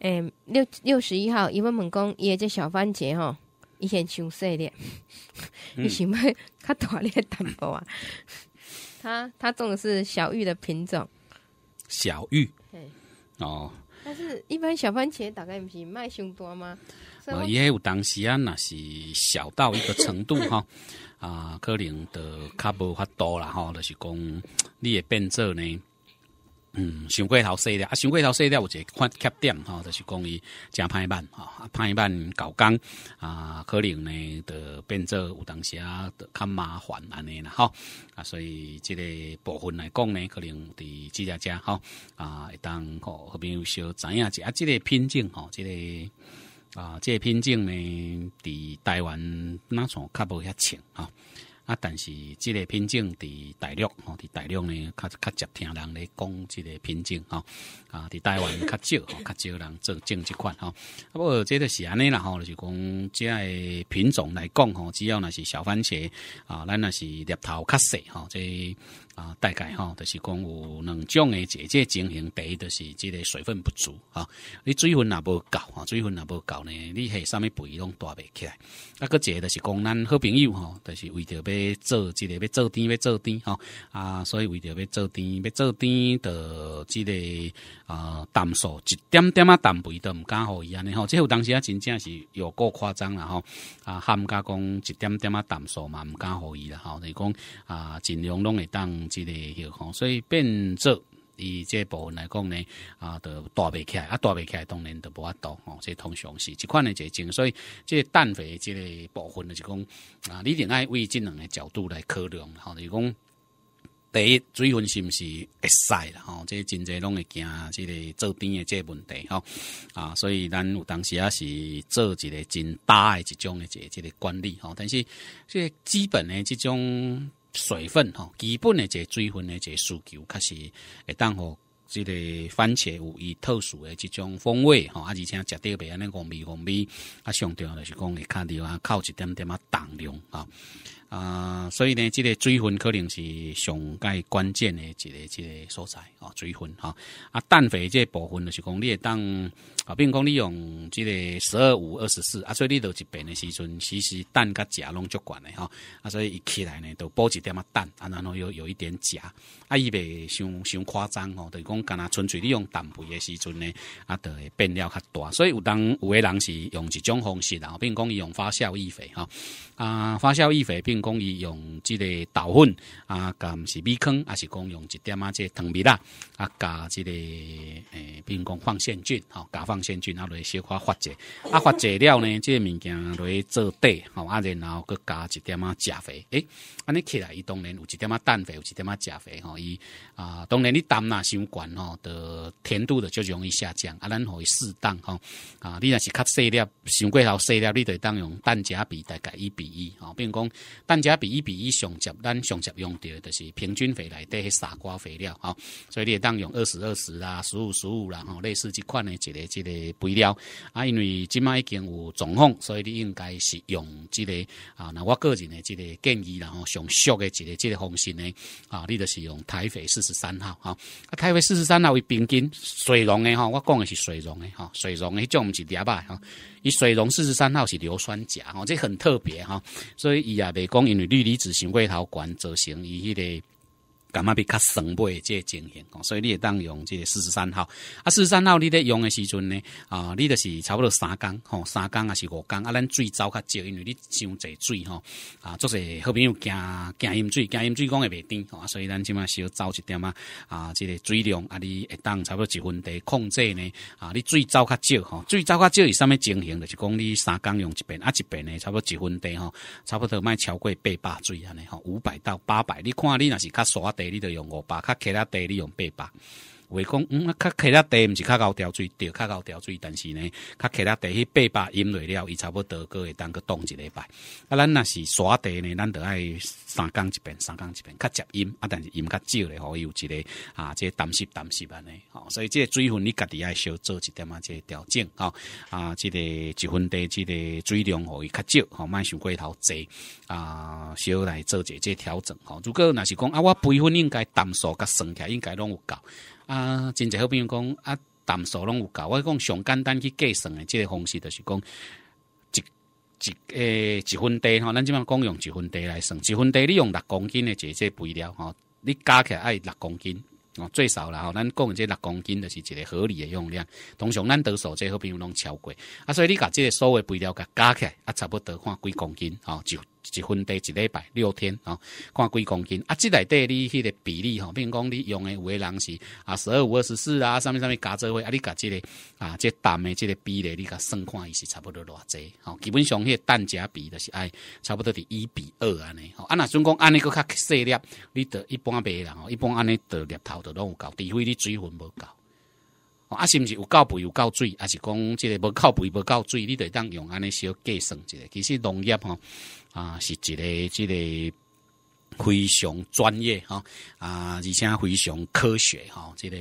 诶，六六十一号，伊问问讲，伊个小番茄吼，以前上细咧，你 想买较大咧淡薄啊？他他种的是小玉的品种，小玉，哦，但是一般小番茄大概不是卖上多吗？呃，也有当时啊，那是小到一个程度哈，啊，可能的卡无发多啦哈，就是讲你也变做呢。嗯，上过头细了啊，上过头细了，有一个缺点吼，就是讲伊真歹办啊，歹办搞工啊，可能呢，就变作有当时啊，较麻烦安尼啦吼啊，所以即个部分来讲呢，可能伫即只只吼啊，会当好朋友小知影者啊，即个品种吼，即个啊，即个品种呢，伫台湾那从较无遐像吼。啊！但是即个品种伫大陆吼，伫大陆呢，较较接听人咧讲即个品种吼，啊，伫台湾较少，吼，较少人做种植块哈。不过即个是安尼啦吼，就讲即个品种来讲吼，只要若是小番茄啊，咱若是叶头较细吼，即啊，大概吼，就是讲有两种诶，一个情形第一就是即个水分不足啊，你水分也无够啊，水分也无够呢，你系啥物肥拢带袂起来。啊，佮一个就是讲咱好朋友吼，就是为着要做即个要做甜要做甜吼啊，所以为着要做甜要做甜，著即个啊淡素一点点啊淡肥都毋敢互伊安尼吼，即有当时啊真正是有够夸张啦吼啊，含们家讲一点点啊淡素嘛毋敢互伊啦吼，是讲啊尽量拢会当。个迄吼，所以变伊即这部分来讲呢，啊，都大袂起来啊，大袂起来当然都无法度即这通常是即款呢，就症，所以这氮肥即个部分呢，就讲啊，你得爱为即两个角度来考量哈，就讲第一水分是毋是会使啦？吼，这真侪拢会惊即个做甜的这问题吼啊，所以咱有当时也是做一个真大一种的这这个管理吼，但是这基本的即种。水分吼，基本的这水分的这需求，确实，会当好这个番茄有伊特殊的这种风味吼，啊，而且食掉别安尼红味红味，啊，上掉就是讲会看滴啊，靠一点点啊，重量啊。啊，所以呢，这个水分可能是上介关键的一个一个所在哦，水分哈啊，氮肥这部分就是讲你会当啊，比如讲你用这个十二五二十四啊，所以你到一边的时阵，其实氮甲钾拢足管的哈啊，所以一起来呢都补一点啊氮，啊然后又有一点钾啊，伊袂伤伤夸张哦，等于讲干那纯粹利用氮肥的时阵呢，啊，就会变了较大，所以有当有的人是用一种方式，然后并讲你用发酵易肥哈啊，发酵易肥并。讲伊用即个豆粉啊敢是米糠也是讲用一点啊即个糖蜜啊啊加即个诶比如讲放线菌吼加放线菌啊落去小可发者啊发者了呢即个物件落去做底吼啊然后佫加一点啊钾肥诶安尼起来伊当然有一点啊氮肥有一点啊钾肥吼伊啊，当然你胆呐伤悬吼，的甜度的就容易下降啊。咱可以适当吼，啊，你若是较细粒，想过头细粒，你得当用氮钾比大概一比一吼。比如讲，氮钾比一比一上接，咱上接用的就是平均肥来的傻瓜肥料哦。所以你当用二十二十啦，十五十五啦吼，类似这款的一个一个肥料啊。因为即卖已经有状况，所以你应该是用这个啊。那我个人的这个建议然后上俗的这个这个方式呢啊，你就是用台肥试。三号哈，啊，开会四十三号为平均水溶的哈，我讲的是水溶的哈，水溶的迄种不是滴吧哈，伊水溶四十三号是硫酸钾哈，这很特别哈，所以伊也袂讲，因为氯离子先过头管造成伊迄个。感觉比较酸味即个情形，所以你也当用即个四十三号。啊，四十三号你咧用的时阵呢，啊，你就是差不多三缸吼，三缸还是五缸，啊咱最早较少，因为你伤济水吼，啊，做是好朋友惊惊淹水，惊淹水讲会袂甜，吼，所以咱起码少走一点啊，啊，即个水量啊你当差不多一分地控制呢，啊，你最早较少吼，最早较少是啥物情形就是讲你三缸用一遍，啊，一遍呢差不多一分地吼，差不多卖超过八百水安尼吼，五百到八百，你看你若是较地利的用五八，他其他地利用八八。我讲，嗯，啊，卡其他地毋是较高调水，着较高调水，但是呢，较客他地去八百淹落了，伊差不多得个会当个冻一礼拜。啊，咱若是沙地呢，咱着爱三江一边，三江一边较接音啊，但是音较少咧，互伊有一个啊，即个淡湿淡湿安尼吼，所以即个水分你家己爱少做一点啊，即个调整吼。啊，即个一分地，即个水量互伊较少，吼，莫想过头侪啊，少来做者即调整。吼，如果若是讲啊，我备婚应该淡数甲起来应该拢有够。啊，真侪好朋友讲啊，淡数拢有够。我讲上简单去计算的即个方式，就是讲一一诶一分地吼，咱即满讲用一分地来算，一分地你用六公斤的即个肥料吼，你加起来爱六公斤哦，最少啦吼。咱讲这六公斤就是一个合理的用量。通常咱倒数即好朋友拢超过啊，所以你甲即个所有肥料甲加起来，啊，差不多看几公斤哦，就。一分地一礼拜六天哦，看几公斤啊？即内底你迄个比例吼，并讲你用诶有诶人是啊十二五二十四啊，什么什么加这伙啊？你搿只个啊，即、这淡诶即个比例，你甲算看伊是差不多偌侪好，基本上迄个蛋价比就是爱差不多伫一比二安尼。啊，若算讲安尼个较细粒，你得一般白人吼，一般安尼得粒头都拢有够，除非你水分无够。啊，是毋是有够肥有够水？还是讲即个无够肥无够水？你会当用安尼小计算一下。其实农业吼，啊，是一个即个。非常专业哈啊，而且非常科学哈。这个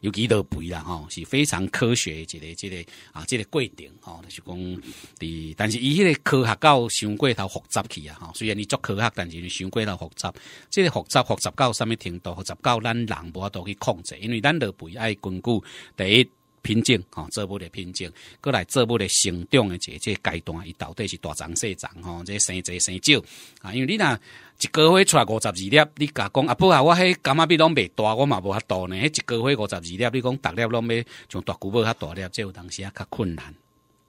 尤其多肥啦哈，是非常科学。这个、这个啊，这个规定哈，是讲的。但是伊迄个科学到伤过头复杂去啊哈。虽然你做科学，但是伤过头复杂。这个复杂复杂到什么程度？复杂到咱人无法度去控制。因为咱的肥爱根据第一品种吼，作物的品种，过来作物的生长的这这阶段，伊到底是大长细长哈，这生多生少啊？因为你若一个月出来五十二粒，你甲讲啊不啊？我迄感觉比拢未大，我嘛无遐大呢。迄一个月五十二粒，你讲逐粒拢要从大鼓包较大粒，即有当时啊较困难。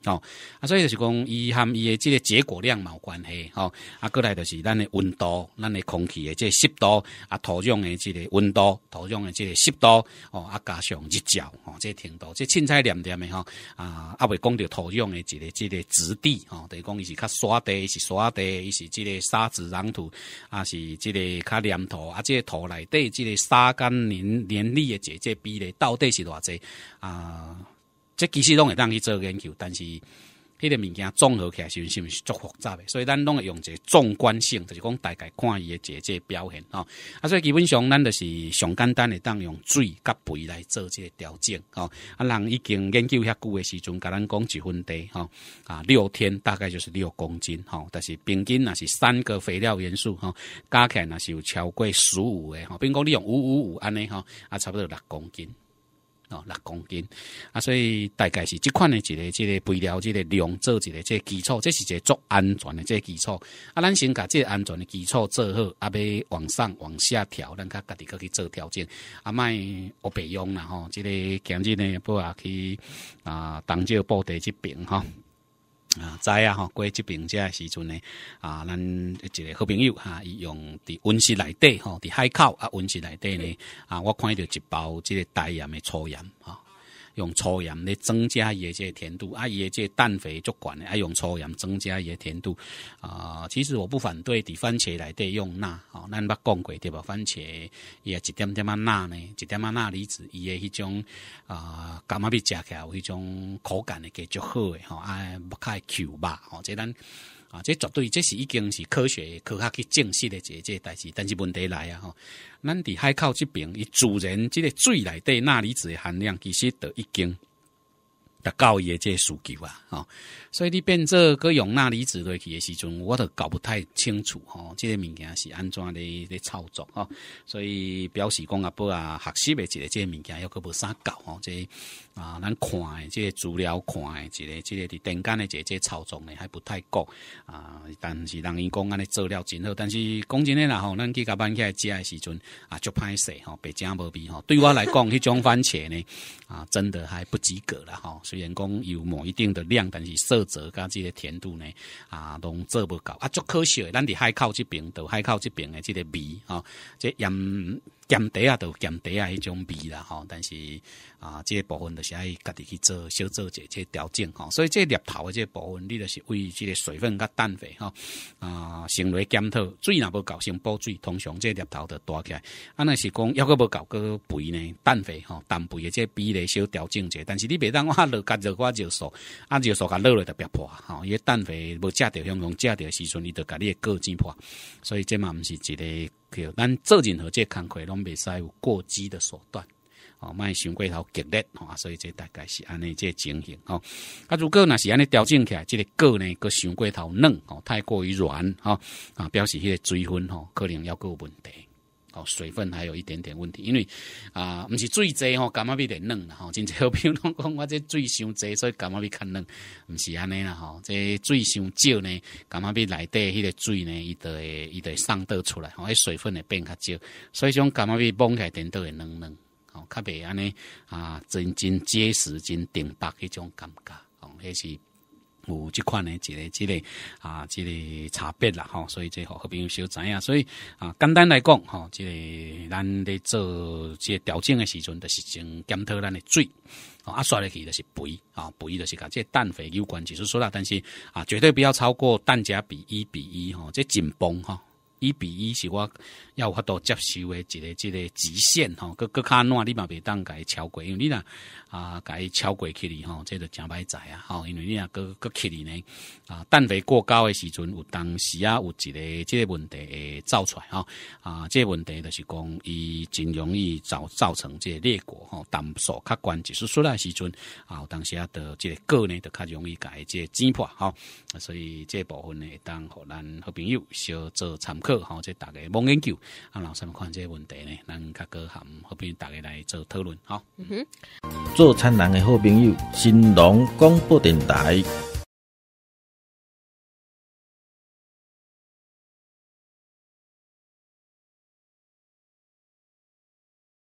哦，啊，所以就是讲，伊含伊的即个结果量有关系，吼啊，过来就是咱的温度，咱的空气的即个湿度，啊，土壤的即个温度，土壤的即个湿度，哦，啊，加上日照，吼、哦，这程度，即凊彩念念的吼啊，啊，未讲着土壤的这个、这个质地，哦，等于讲伊是较沙地，是沙地，伊是即个沙子壤土，啊，是即个较黏土，啊，即、这土内底即个沙干腻诶历的即个比例到底是偌济啊？这其实拢会当去做研究，但是迄个物件综合起来是毋是足复杂？所以咱拢会用一个纵观性，就是讲大概看伊个节节表现哦。啊，所以基本上咱就是上简单的当用水甲肥来做这个调整哦。啊，人已经研究遐久的时阵，甲咱讲一分地哦，啊，六天大概就是六公斤哦，但是平均若是三个肥料元素哦，加起来若是有超过十五的吼，比如讲你用五五五安尼吼，啊，差不多六公斤。哦，六公斤，啊，所以大概是即款的一个、这个肥料、这个量做一个这基础，这是一个做安全的这基础。啊，咱先把这安全的基础做好，啊，要往上往下调，咱家家己可去做调整。啊，卖学培养啦吼，这个今日呢不啊去啊东石布袋这边哈。啊，在啊吼，过即边诶时阵呢，啊，咱一个好朋友哈，用伫温室内底吼，伫海口啊温室内底呢，啊，我看着一包即个大盐的臭盐啊。用粗盐来增加伊个甜度，啊，伊个氮肥足悬嘞，啊，用粗盐增加伊诶甜度，啊，其实我不反对伫番茄来得用钠，吼，咱捌讲过对无？番茄诶一点点啊钠呢，一点点啊钠离子伊诶迄种啊，感觉要食起来有迄种口感会加足好诶，吼，啊，不开 Q 吧，吼，即咱。啊，这绝对这是已经是科学、科学去证实的这这代志，但是问题来啊，吼，咱伫海口这边，伊自然这个水内底钠离子含量其实都已经。达高即个需求啊，吼，所以你变做个容纳离子类去诶时阵，我都搞不太清楚吼，这个物件是安怎的咧操作啊？所以表示讲啊不啊，学习诶一个即个物件要去无啥搞吼，即、这啊咱看的这个资料看诶一个这个伫点间诶一的这个操作呢还不太够啊。但是人伊讲安尼做了真好，但是讲真诶啦吼，咱去加班来食诶时阵啊足歹势吼，白煎无味吼。对我来讲，迄种番茄呢啊真的还不及格了哈。虽然讲有某一定的量，但是色泽加这个甜度呢，啊，拢做不到啊。足可惜，咱伫海口这边，都海口这边的这个米啊，这盐。咸茶啊，都咸茶啊，迄种味啦吼。但是啊，即个部分著是爱家己去做小做者，即调整吼。所以即个猎头的即部分，你就是为即个水分甲氮肥吼啊，先来检讨水若无够，先补水，通常即个猎头就大起来。啊，若是讲抑个无够，个肥呢，氮肥吼，氮肥的即比例小调整者。但是你袂当我落家己我就素，啊，就素甲落落著别破吼。因为氮肥无食掉，像讲食掉时阵，伊就家己个子破。所以即嘛毋是一个。对，咱做任何这工课拢未使有过激的手段，哦，卖伤过头激烈，吼，所以这大概是安尼这情形，吼。啊，如果若是安尼调整起来，即个个呢，佮想过头嫩，吼，太过于软，哈，啊，表示迄个水分，吼，可能要有问题。哦，水分还有一点点问题，因为啊，唔是水济吼，感冒比得嫩啦。吼，真侪好朋友拢讲，我这水伤济，所以感冒比较嫩，毋是安尼啦。吼，这水伤少呢，感冒比内底迄个水呢，伊就会伊会上倒出来，吼，迄水分会变较少，所以讲感冒摸崩来点都会软软，吼，较袂安尼啊，真真结实，真顶白迄种感觉，吼，迄是。有即款诶，即个即个啊，即个差别啦吼，所以这好朋友小知影，所以啊，简单来讲吼，即个咱咧做即调整的时阵，就是先检讨咱的水啊，刷落去就是肥啊，肥就是甲即氮肥有关，只是说啦，但是啊，绝对不要超过氮钾比一比一吼，即紧绷吼，一比一是我要法度接受的，一个、一个极限吼。个、个较烂你嘛袂当伊超过，因为你若啊伊超过去哩吼，这个真歹在啊吼。因为你若个个去哩呢啊，氮肥过高诶时阵，有当时啊有一个这个问题会走出来吼啊。这问题就是讲，伊真容易造造成这裂果吼。当素较悬，就是出来时阵啊，有当时啊，的这个个呢，就较容易即这剪破吼，所以这部分呢，当互咱好朋友小做参考。好，这大家望研究，啊，老师看这个问题呢，咱甲哥含好朋友大家来做讨论，嗯哼。做餐人的好朋友，新农广播电台。